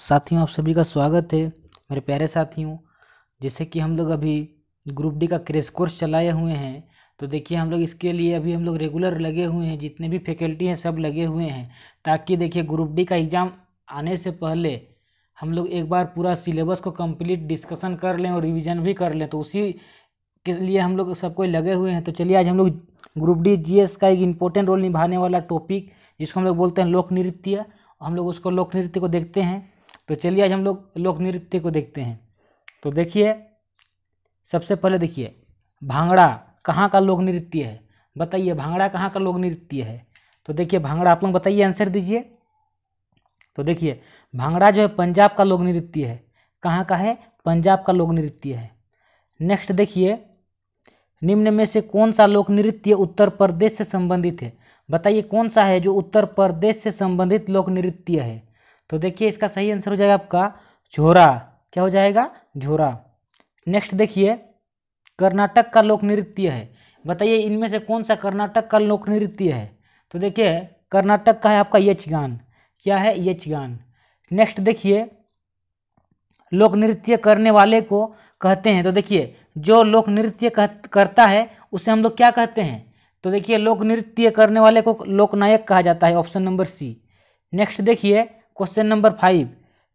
साथियों आप सभी का स्वागत है मेरे प्यारे साथियों जैसे कि हम लोग अभी ग्रुप डी का क्रेश कोर्स चलाए हुए हैं तो देखिए हम लोग इसके लिए अभी हम लोग रेगुलर लगे हुए हैं जितने भी फैकल्टी हैं सब लगे हुए हैं ताकि देखिए ग्रुप डी का एग्ज़ाम आने से पहले हम लोग एक बार पूरा सिलेबस को कंप्लीट डिस्कशन कर लें और रिवीजन भी कर लें तो उसी के लिए हम लोग सबको लगे हुए हैं तो चलिए आज हम लोग ग्रुप डी जी का एक इम्पोर्टेंट रोल निभाने वाला टॉपिक जिसको हम लोग बोलते हैं लोक नृत्य हम लोग उसको लोक नृत्य को देखते हैं तो चलिए आज हम लोग लोक नृत्य को देखते हैं तो देखिए सबसे पहले देखिए भांगड़ा कहाँ का लोक नृत्य है बताइए भांगड़ा कहाँ का लोक नृत्य है तो देखिए भांगड़ा आप लोग बताइए आंसर दीजिए तो देखिए भांगड़ा जो है पंजाब का लोक नृत्य है कहाँ का है पंजाब का लोक नृत्य है नेक्स्ट देखिए निम्न में से कौन सा लोक नृत्य उत्तर प्रदेश से संबंधित है बताइए कौन सा है जो उत्तर प्रदेश से संबंधित लोक नृत्य है तो देखिए इसका सही आंसर हो जाएगा आपका झोरा क्या हो जाएगा झोरा नेक्स्ट देखिए कर्नाटक का लोक नृत्य है बताइए इनमें से कौन सा कर्नाटक का लोक नृत्य है तो देखिए कर्नाटक का है आपका यक्षगान क्या है यक्षगान नेक्स्ट देखिए लोक नृत्य करने वाले को कहते हैं तो देखिए जो लोक नृत्य करता है उसे हम लोग क्या कहते हैं तो देखिए लोक नृत्य करने वाले को लोकनायक कहा जाता है ऑप्शन नंबर सी नेक्स्ट देखिए क्वेश्चन नंबर फाइव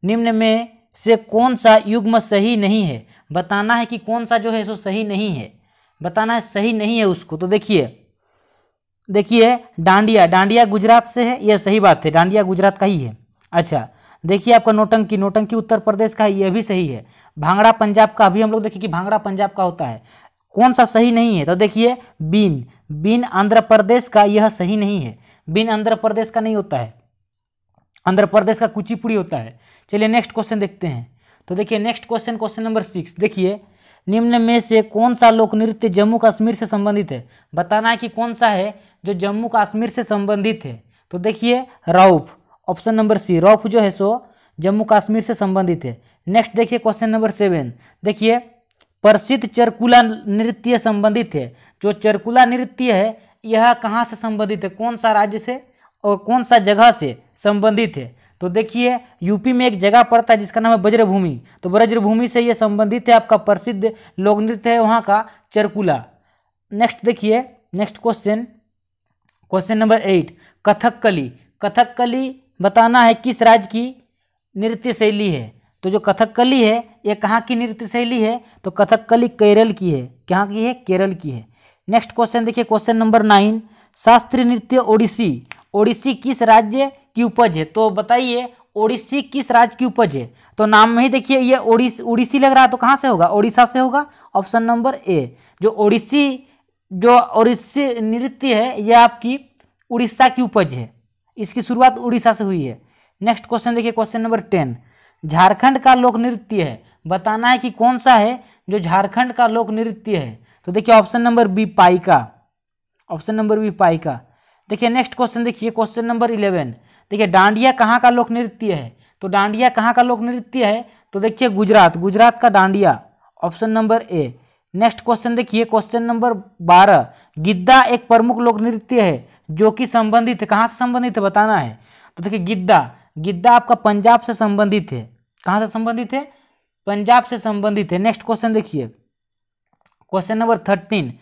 निम्न में से कौन सा युग्म सही नहीं है बताना है कि कौन सा जो है सो सही नहीं है बताना है सही नहीं है उसको तो देखिए देखिए डांडिया डांडिया गुजरात से है यह सही बात है डांडिया गुजरात का ही है अच्छा देखिए आपका नोटंकी नोटंकी उत्तर प्रदेश का है यह भी सही है भांगड़ा पंजाब का अभी हम लोग देखिए कि भांगड़ा पंजाब का होता है कौन सा सही नहीं है तो देखिए बीन बीन आंध्र प्रदेश का यह सही नहीं है बीन आंध्र प्रदेश का नहीं होता है आंध्र प्रदेश का कुचिपुड़ी होता है चलिए नेक्स्ट क्वेश्चन देखते हैं तो देखिए next question question number six देखिए निम्न में से कौन सा लोक नृत्य जम्मू कश्मीर से संबंधित है बताना है कि कौन सा है जो जम्मू कश्मीर से संबंधित है तो देखिए Rauf option number C Rauf जो है सो जम्मू कश्मीर से संबंधित है नेक्स्ट देखिए क्वेश्चन नंबर सेवन देखिए प्रसिद्ध चरकुला नृत्य संबंधित है जो चरकुला नृत्य है यह कहाँ से संबंधित है कौन सा राज्य से और कौन सा जगह से संबंधित है तो देखिए यूपी में एक जगह पड़ता है जिसका नाम है ब्रजभूमि तो ब्रजभूमि से ये संबंधित है आपका प्रसिद्ध लोक नृत्य है वहाँ का चरकुला नेक्स्ट देखिए next question question number eight Kathakali Kathakali बताना है किस राज्य की नृत्य शैली है तो जो कथकली है ये कहाँ की नृत्य शैली है तो कथकली केरल की है कहाँ की है केरल की है नेक्स्ट क्वेश्चन देखिए क्वेश्चन नंबर नाइन शास्त्रीय नृत्य ओडिसी ओडिसी किस राज्य की उपज है तो बताइए ओडिसी किस राज्य की उपज है तो नाम में ही देखिए ये ओडिस ओडिसी लग रहा है तो कहाँ से होगा ओडिशा से होगा ऑप्शन नंबर ए जो ओडिसी जो ओडिसी नृत्य है यह आपकी उड़ीसा की उपज है इसकी शुरुआत उड़ीसा से हुई है नेक्स्ट क्वेश्चन देखिए क्वेश्चन नंबर टेन झारखंड का लोक नृत्य है बताना है कि कौन सा है जो झारखंड का लोक नृत्य है तो देखिए option number B Paika option number B Paika देखिए नेक्स्ट क्वेश्चन देखिए क्वेश्चन नंबर इलेवन देखिए डांडिया कहाँ का लोक नृत्य है तो डांडिया कहाँ का लोक नृत्य है तो देखिए गुजरात गुजरात का Dandiya option number A next question देखिए क्वेश्चन नंबर बारह गिद्दा एक प्रमुख लोक नृत्य है जो कि संबंधित है कहाँ से संबंधित है बताना है तो देखिए गिद्दा गिद्दा आपका पंजाब से संबंधित है कहाँ से संबंधित है पंजाब से संबंधित है नेक्स्ट क्वेश्चन देखिए क्वेश्चन नंबर थर्टीन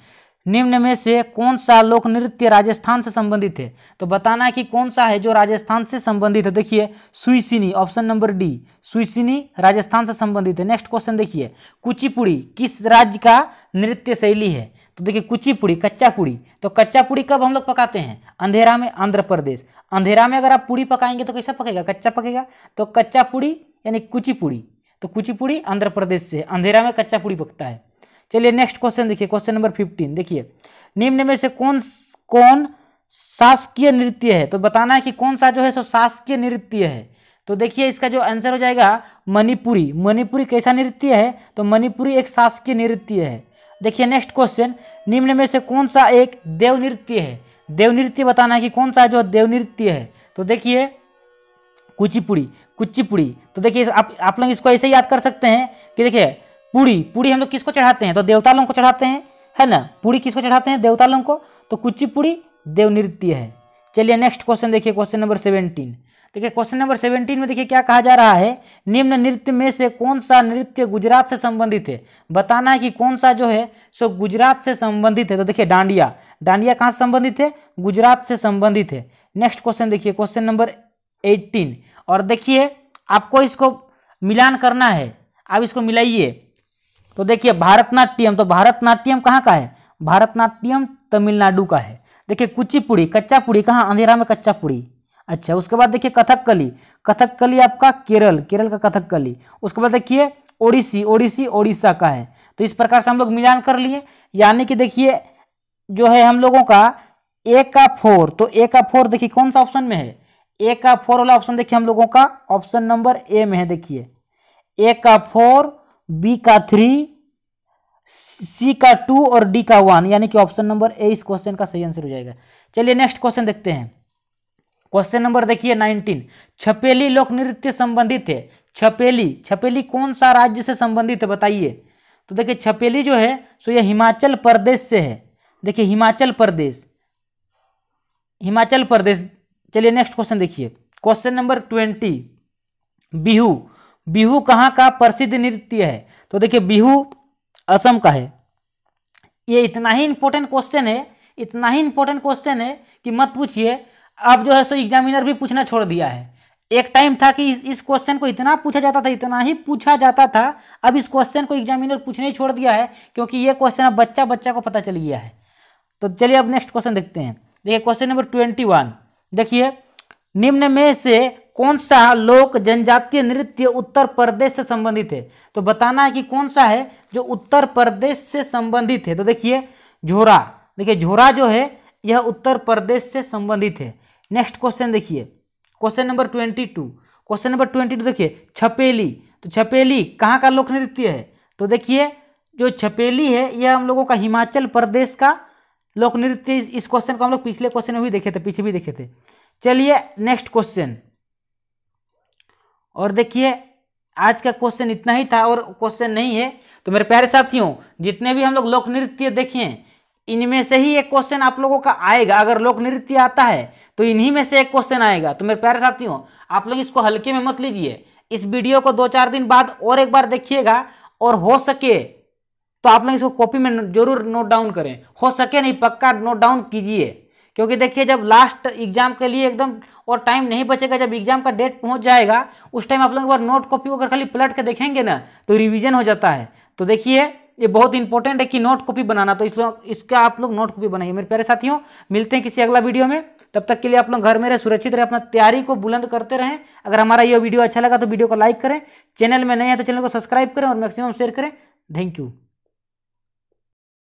निम्न में से कौन सा लोक नृत्य राजस्थान से संबंधित है तो बताना कि कौन सा है जो राजस्थान से संबंधित है देखिए Suisini option number D Suisini Rajasthan से संबंधित है नेक्स्ट क्वेश्चन देखिए कुचिपुड़ी किस राज्य का नृत्य शैली है तो देखिए कुचिपुड़ी कच्चा पूड़ी तो कच्चा पूड़ी कब हम लोग पकाते हैं अंधेरा में आंध्र प्रदेश अंधेरा में अगर आप पूड़ी पकाएंगे तो कैसा पकेगा कच्चा पकेगा तो कच्चा पूड़ी यानी कुचिपुड़ी तो कुचिपुड़ी आंध्र प्रदेश से अंधेरा में कच्चा पूड़ी पकता है चलिए नेक्स्ट क्वेश्चन देखिए क्वेश्चन नंबर फिफ्टीन देखिए निम्न में से कौन कौन शासकीय नृत्य है तो बताना है कि कौन सा जो है सो शासकीय नृत्य है तो देखिए इसका जो आंसर हो जाएगा मणिपुरी मणिपुरी कैसा नृत्य है तो मणिपुरी एक शासकीय नृत्य है देखिए नेक्स्ट क्वेश्चन निम्न में से कौन सा एक देव नृत्य है देव नृत्य बताना है कि कौन सा जो देव नृत्य है तो देखिए कुचिपुड़ी कुचिपुड़ी तो देखिए आप आप लोग इसको ऐसे याद कर सकते हैं कि देखिए पूड़ी पूड़ी हम लोग किसको चढ़ाते हैं तो देवता लोगों को चढ़ाते हैं है ना पूड़ी किसको चढ़ाते हैं देवता लोगों को तो कुचीपुड़ी देवनृत्य देव नृत्य है चलिए नेक्स्ट क्वेश्चन देखिए क्वेश्चन नंबर सेवेंटीन देखिए क्वेश्चन नंबर सेवेंटीन में देखिए क्या कहा जा रहा है निम्न नृत्य में से कौन सा नृत्य गुजरात से संबंधित है बताना है कि कौन सा जो है सो गुजरात से संबंधित है तो देखिए डांडिया डांडिया कहाँ से संबंधित है गुजरात से संबंधित है नेक्स्ट क्वेश्चन देखिए क्वेश्चन नंबर एट्टीन और देखिए आपको इसको मिलान करना है आप इसको मिलाइए तो देखिए भारतनाट्यम तो भारतनाट्यम कहाँ का है भारतनाट्यम तमिलनाडु का है देखिए कुचिपुड़ी कच्चापुड़ी कहाँ अंधेरा में कच्चापुड़ी अच्छा उसके बाद देखिए कथक कली आपका केरल केरल का कली उसके बाद देखिए ओडिसी ओडिसी ओडिशा का है तो इस प्रकार से हम लोग मिलान कर लिए यानी कि देखिए जो है हम लोगों का ए का फोर तो ए का फोर देखिए कौन सा ऑप्शन में है ए का फोर वाला ऑप्शन देखिए हम लोगों का ऑप्शन नंबर ए में है देखिए ए का फोर बी का थ्री सी का टू और डी का वन यानी कि ऑप्शन नंबर ए इस क्वेश्चन का सही आंसर हो जाएगा चलिए नेक्स्ट क्वेश्चन देखते हैं क्वेश्चन नंबर देखिए नाइनटीन छपेली लोक नृत्य संबंधित है छपेली छपेली कौन सा राज्य से संबंधित है बताइए तो देखिए छपेली जो है सो यह हिमाचल प्रदेश से है देखिए हिमाचल प्रदेश हिमाचल प्रदेश चलिए नेक्स्ट क्वेश्चन देखिए question number twenty Bihu Bihu कहाँ का प्रसिद्ध नृत्य है तो देखिए बिहू असम का है ये इतना ही इंपॉर्टेंट क्वेश्चन है इतना ही इंपॉर्टेंट क्वेश्चन है कि मत पूछिए अब जो है सो एग्जामिनर भी पूछना छोड़ दिया है एक टाइम था कि इस इस क्वेश्चन को इतना पूछा जाता था इतना ही पूछा जाता था अब इस क्वेश्चन को एग्जामिनर पूछने ही छोड़ दिया है क्योंकि ये क्वेश्चन अब बच्चा बच्चा को पता चल गया है तो चलिए अब नेक्स्ट क्वेश्चन देखते हैं देखिए क्वेश्चन नंबर ट्वेंटी वन देखिए निम्न में से कौन सा लोक जनजातीय नृत्य उत्तर प्रदेश से संबंधित है तो बताना है कि कौन सा है जो उत्तर प्रदेश से संबंधित है तो देखिए झोरा देखिए झोरा जो है यह उत्तर प्रदेश से संबंधित है नेक्स्ट क्वेश्चन देखिए question number twenty two question number twenty two देखिए छपेली तो छपेली कहाँ का लोक नृत्य है तो देखिए जो छपेली है यह हम लोगों का हिमाचल प्रदेश का लोक नृत्य इस क्वेश्चन को हम लोग पिछले क्वेश्चन में भी देखे थे पीछे भी देखे थे चलिए नेक्स्ट क्वेश्चन और देखिए आज का क्वेश्चन इतना ही था और क्वेश्चन नहीं है तो मेरे प्यारे साथियों जितने भी हम लोग लोक नृत्य देखें इनमें से ही एक क्वेश्चन आप लोगों का आएगा अगर लोक नृत्य आता है तो इन्हीं में से एक क्वेश्चन आएगा तो मेरे प्यारे साथियों आप लोग इसको हल्के में मत लीजिए इस वीडियो को दो चार दिन बाद और एक बार देखिएगा और हो सके तो आप लोग इसको कॉपी में जरूर नोट डाउन करें हो सके नहीं पक्का नोट डाउन कीजिए क्योंकि देखिए जब लास्ट एग्जाम के लिए एकदम और टाइम नहीं बचेगा जब एग्जाम का डेट पहुंच जाएगा उस टाइम आप लोग एक बार नोट कॉपी अगर खाली पलट के देखेंगे ना तो रिविजन हो जाता है तो देखिए ये बहुत इंपॉर्टेंट है कि नोट कॉपी बनाना तो इसलिए इसका आप लोग नोट कॉपी बनाइए मेरे प्यारे साथियों मिलते हैं किसी अगला वीडियो में तब तक के लिए आप लोग घर में रहे सुरक्षित रहे अपना तैयारी को बुलंद करते रहें अगर हमारा ये वीडियो अच्छा लगा तो वीडियो को लाइक करें चैनल में नए हैं तो चैनल को सब्सक्राइब करें और मैक्सिमम शेयर करें थैंक यू